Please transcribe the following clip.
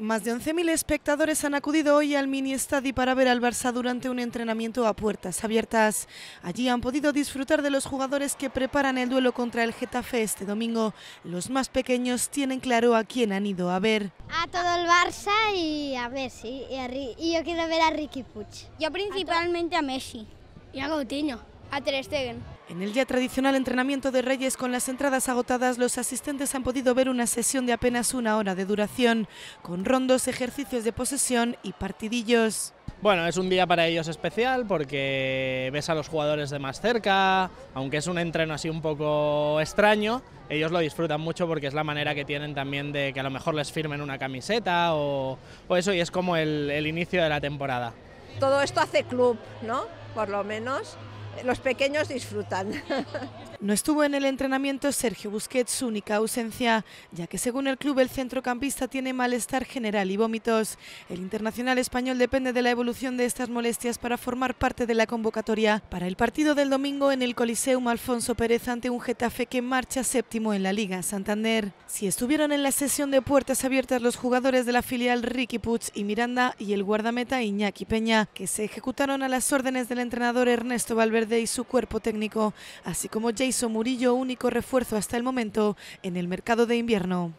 Más de 11.000 espectadores han acudido hoy al mini estadi para ver al Barça durante un entrenamiento a puertas abiertas. Allí han podido disfrutar de los jugadores que preparan el duelo contra el Getafe este domingo. Los más pequeños tienen claro a quién han ido a ver. A todo el Barça y a Messi. Y, y yo quiero ver a Ricky Puig. Yo principalmente a, Messi y a Coutinho. A Ter Stegen. En el ya tradicional entrenamiento de Reyes con las entradas agotadas, los asistentes han podido ver una sesión de apenas una hora de duración, con rondos, ejercicios de posesión y partidillos. Bueno, es un día para ellos especial porque ves a los jugadores de más cerca, aunque es un entreno así un poco extraño, ellos lo disfrutan mucho porque es la manera que tienen también de que a lo mejor les firmen una camiseta o, eso y es como el inicio de la temporada. Todo esto hace club, ¿no? Por lo menos los pequeños disfrutan. No estuvo en el entrenamiento Sergio Busquets, su única ausencia, ya que según el club el centrocampista tiene malestar general y vómitos. El internacional español depende de la evolución de estas molestias para formar parte de la convocatoria para el partido del domingo en el Coliseum Alfonso Pérez ante un Getafe que marcha séptimo en la Liga Santander. Si estuvieron en la sesión de puertas abiertas los jugadores de la filial Ricky Putz y Miranda y el guardameta Iñaki Peña, que se ejecutaron a las órdenes del entrenador Ernesto Valverde y su cuerpo técnico, así como hizo Murillo único refuerzo hasta el momento en el mercado de invierno.